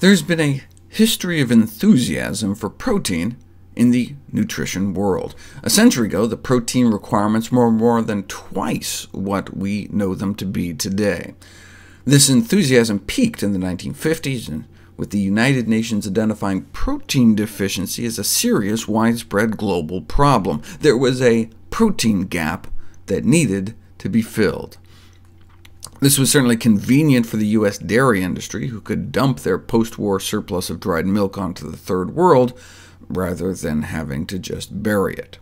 There's been a history of enthusiasm for protein in the nutrition world. A century ago, the protein requirements were more than twice what we know them to be today. This enthusiasm peaked in the 1950s, and with the United Nations identifying protein deficiency as a serious, widespread global problem. There was a protein gap that needed to be filled. This was certainly convenient for the U.S. dairy industry, who could dump their post-war surplus of dried milk onto the Third World, rather than having to just bury it.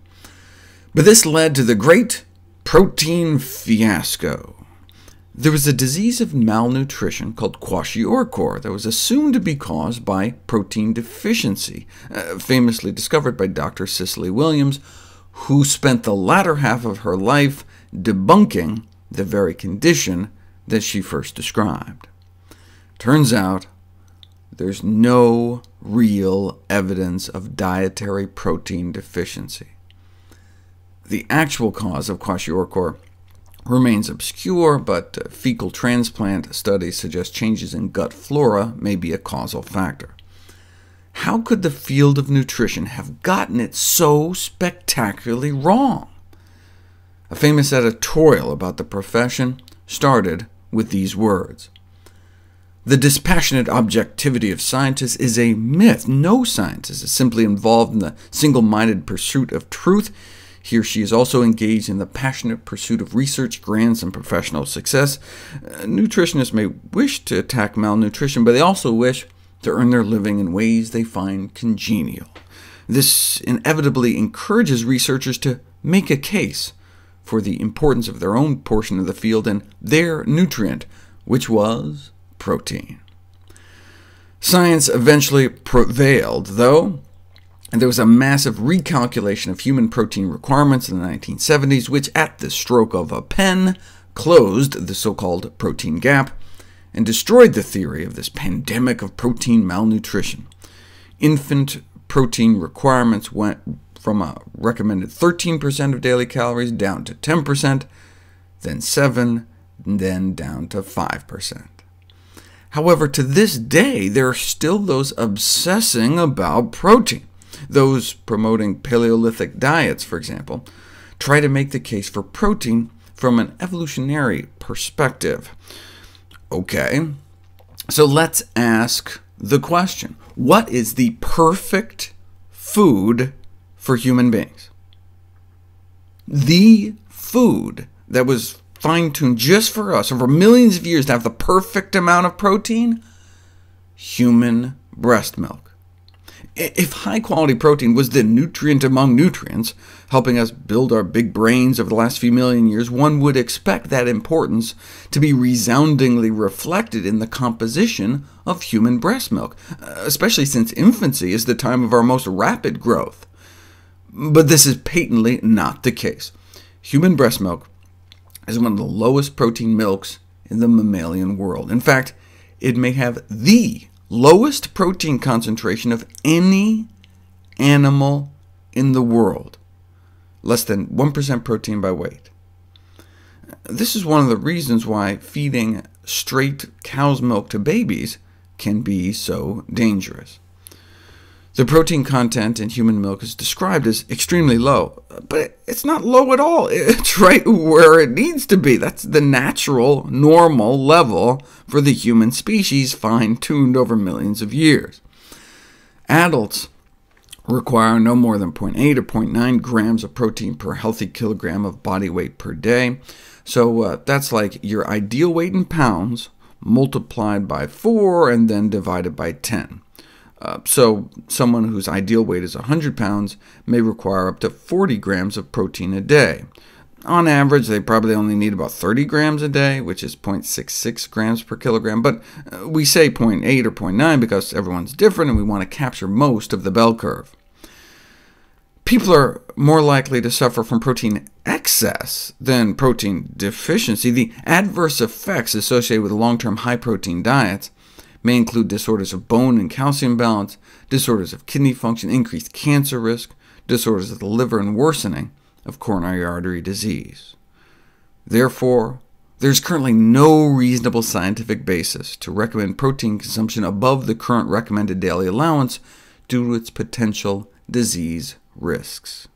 But this led to the great protein fiasco. There was a disease of malnutrition called kwashiorkor that was assumed to be caused by protein deficiency, uh, famously discovered by Dr. Cicely Williams, who spent the latter half of her life debunking the very condition that she first described. Turns out there's no real evidence of dietary protein deficiency. The actual cause of kwashiorkor remains obscure, but uh, fecal transplant studies suggest changes in gut flora may be a causal factor. How could the field of nutrition have gotten it so spectacularly wrong? A famous editorial about the profession started with these words. The dispassionate objectivity of scientists is a myth. No scientist is simply involved in the single-minded pursuit of truth. He or she is also engaged in the passionate pursuit of research, grants, and professional success. Uh, nutritionists may wish to attack malnutrition, but they also wish to earn their living in ways they find congenial. This inevitably encourages researchers to make a case for the importance of their own portion of the field and their nutrient, which was protein. Science eventually prevailed, though, and there was a massive recalculation of human protein requirements in the 1970s, which at the stroke of a pen closed the so-called protein gap and destroyed the theory of this pandemic of protein malnutrition. Infant protein requirements went from a recommended 13% of daily calories down to 10%, then 7 then down to 5%. However, to this day, there are still those obsessing about protein. Those promoting Paleolithic diets, for example, try to make the case for protein from an evolutionary perspective. OK, so let's ask the question, what is the perfect food for human beings. The food that was fine-tuned just for us over millions of years to have the perfect amount of protein? Human breast milk. If high-quality protein was the nutrient among nutrients, helping us build our big brains over the last few million years, one would expect that importance to be resoundingly reflected in the composition of human breast milk, uh, especially since infancy is the time of our most rapid growth. But this is patently not the case. Human breast milk is one of the lowest protein milks in the mammalian world. In fact, it may have the lowest protein concentration of any animal in the world, less than 1% protein by weight. This is one of the reasons why feeding straight cow's milk to babies can be so dangerous. The protein content in human milk is described as extremely low, but it's not low at all. It's right where it needs to be. That's the natural, normal level for the human species, fine-tuned over millions of years. Adults require no more than 0.8 or 0.9 grams of protein per healthy kilogram of body weight per day, so uh, that's like your ideal weight in pounds multiplied by 4 and then divided by 10. Uh, so someone whose ideal weight is 100 pounds may require up to 40 grams of protein a day. On average, they probably only need about 30 grams a day, which is 0.66 grams per kilogram, but uh, we say 0.8 or 0.9 because everyone's different and we want to capture most of the bell curve. People are more likely to suffer from protein excess than protein deficiency, the adverse effects associated with long-term high-protein diets may include disorders of bone and calcium balance, disorders of kidney function, increased cancer risk, disorders of the liver, and worsening of coronary artery disease. Therefore, there is currently no reasonable scientific basis to recommend protein consumption above the current recommended daily allowance due to its potential disease risks.